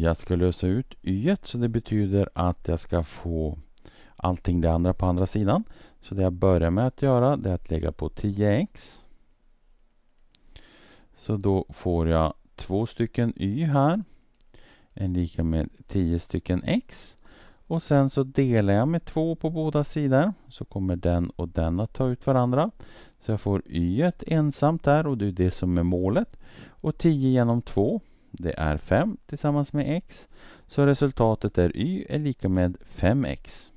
Jag ska lösa ut y så det betyder att jag ska få allting det andra på andra sidan. Så det jag börjar med att göra det är att lägga på 10x. Så då får jag två stycken y här. En lika med 10 stycken x. Och sen så delar jag med två på båda sidor. Så kommer den och den att ta ut varandra. Så jag får y ensamt där och det är det som är målet. Och 10 genom 2 det är 5 tillsammans med x. Så resultatet är y är lika med 5x.